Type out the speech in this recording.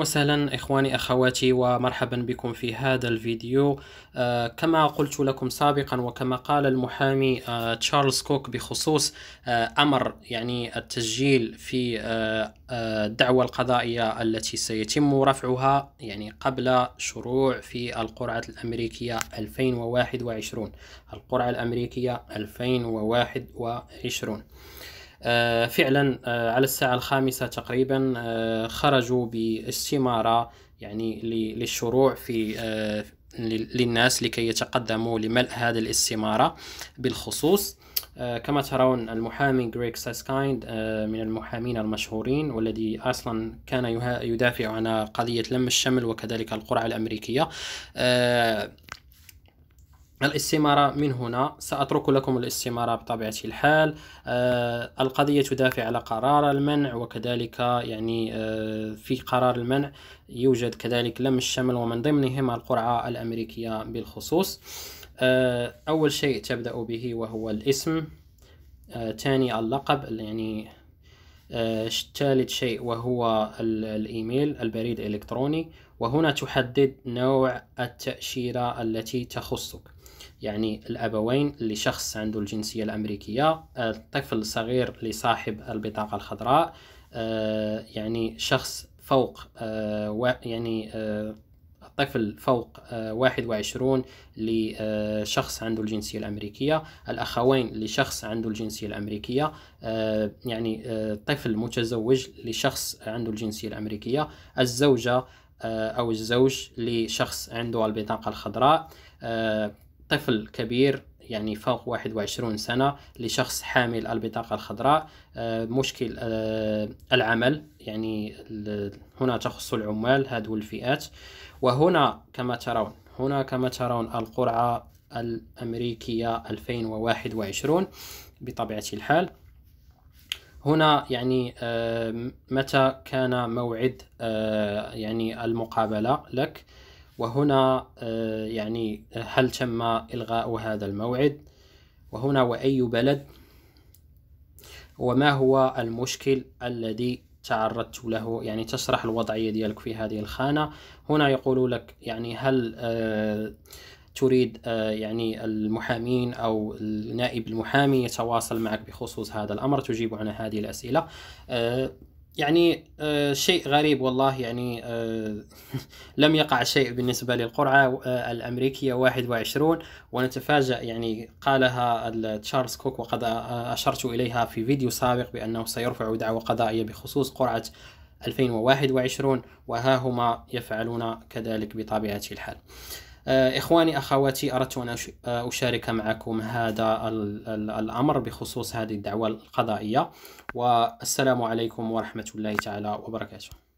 وسهلا إخواني أخواتي ومرحبا بكم في هذا الفيديو آه كما قلت لكم سابقا وكما قال المحامي آه تشارلز كوك بخصوص آه أمر يعني التسجيل في آه، آه، الدعوة القضائية التي سيتم رفعها يعني قبل شروع في القرعة الأمريكية 2021 القرعة الأمريكية 2021 آه، فعلا آه، على الساعة الخامسة تقريبا آه، خرجوا باستمارة يعني للشروع في للناس لكي يتقدموا لملء هذه الاستمارة بالخصوص كما ترون المحامي غريك ساسكايند من المحامين المشهورين والذي اصلا كان يدافع عن قضيه لم الشمل وكذلك القرعه الامريكيه الاستمارة من هنا سأترك لكم الاستمارة بطبيعة الحال آه القضية تدافع على قرار المنع وكذلك يعني آه في قرار المنع يوجد كذلك لم الشمل ومن ضمنهما القرعة الأمريكية بالخصوص آه أول شيء تبدأ به وهو الاسم آه، ثاني اللقب يعني آه، ثالث شيء وهو الإيميل البريد الإلكتروني وهنا تحدد نوع التأشيرة التي تخصك يعني الأبوين لشخص عنده الجنسية الأمريكية الطفل آه، الصغير لصاحب البطاقة الخضراء آه، يعني شخص فوق آه، يعني طفل فوق 21 لشخص عنده الجنسية الأمريكية الأخوين لشخص عنده الجنسية الأمريكية يعني طفل متزوج لشخص عنده الجنسية الأمريكية الزوجة أو الزوج لشخص عنده البطاقة الخضراء طفل كبير يعني فوق 21 سنة لشخص حامل البطاقة الخضراء آه، مشكل آه، العمل يعني هنا تخص العمال هذو الفئات وهنا كما ترون هنا كما ترون القرعة الأمريكية 2021 بطبيعة الحال هنا يعني آه، متى كان موعد يعني المقابلة لك وهنا آه، يعني آه، هل تم إلغاء هذا الموعد وهنا وأي بلد وما هو المشكل الذي تعرضت له يعني تشرح الوضعية ديالك في هذه الخانة هنا يقول لك يعني هل آه، تريد يعني المحامين أو نائب المحامي يتواصل معك بخصوص هذا الأمر تجيب عن هذه الأسئلة يعني آه، شيء غريب والله يعني آه، لم يقع شيء بالنسبة للقرعة آه، الأمريكية 21 ونتفاجأ يعني قالها تشارلز كوك وقد أشرت إليها في فيديو سابق بأنه سيرفع دعوى قضائية بخصوص قرعة 2021 وها هما يفعلون كذلك بطبيعة الحال آه، إخواني أخواتي أردت أن آه، أشارك معكم هذا الأمر بخصوص هذه الدعوة القضائية والسلام عليكم ورحمة الله تعالى وبركاته